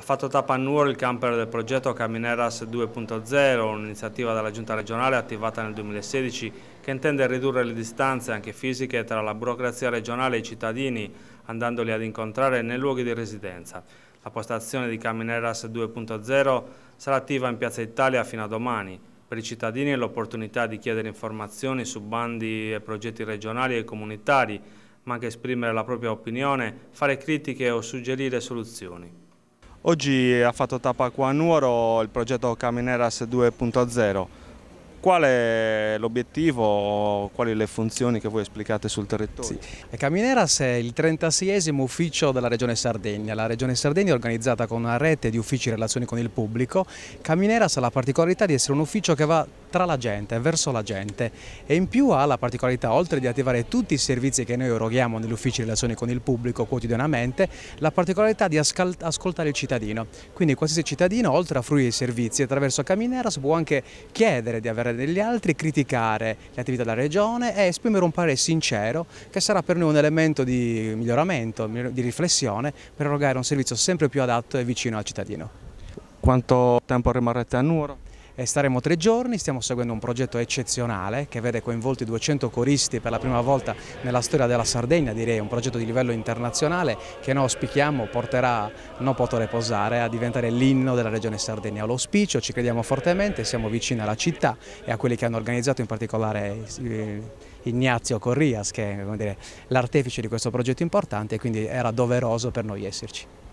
Ha fatto tappa a Nuoro il camper del progetto Camineras 2.0, un'iniziativa della Giunta regionale attivata nel 2016 che intende ridurre le distanze anche fisiche tra la burocrazia regionale e i cittadini, andandoli ad incontrare nei luoghi di residenza. La postazione di Camineras 2.0 sarà attiva in Piazza Italia fino a domani. Per i cittadini è l'opportunità di chiedere informazioni su bandi e progetti regionali e comunitari, ma anche esprimere la propria opinione, fare critiche o suggerire soluzioni. Oggi ha fatto tappa qua a Nuoro il progetto Camineras 2.0. Qual è l'obiettivo, quali le funzioni che voi esplicate sul territorio? Sì. Camineras è il 36esimo ufficio della Regione Sardegna. La Regione Sardegna è organizzata con una rete di uffici in relazione con il pubblico. Camineras ha la particolarità di essere un ufficio che va tra la gente, verso la gente e in più ha la particolarità oltre di attivare tutti i servizi che noi eroghiamo negli uffici di relazioni con il pubblico quotidianamente, la particolarità di ascoltare il cittadino. Quindi qualsiasi cittadino oltre a fruire i servizi attraverso Camineras può anche chiedere di avere degli altri, criticare le attività della regione e esprimere un parere sincero che sarà per noi un elemento di miglioramento, di riflessione per erogare un servizio sempre più adatto e vicino al cittadino. Quanto tempo rimarrete a Nuoro? e staremo tre giorni, stiamo seguendo un progetto eccezionale che vede coinvolti 200 coristi per la prima volta nella storia della Sardegna, direi un progetto di livello internazionale che noi auspichiamo porterà No Potore Posare a diventare l'inno della regione Sardegna. L'auspicio, ci crediamo fortemente, siamo vicini alla città e a quelli che hanno organizzato in particolare eh, Ignazio Corrias che è l'artefice di questo progetto importante e quindi era doveroso per noi esserci.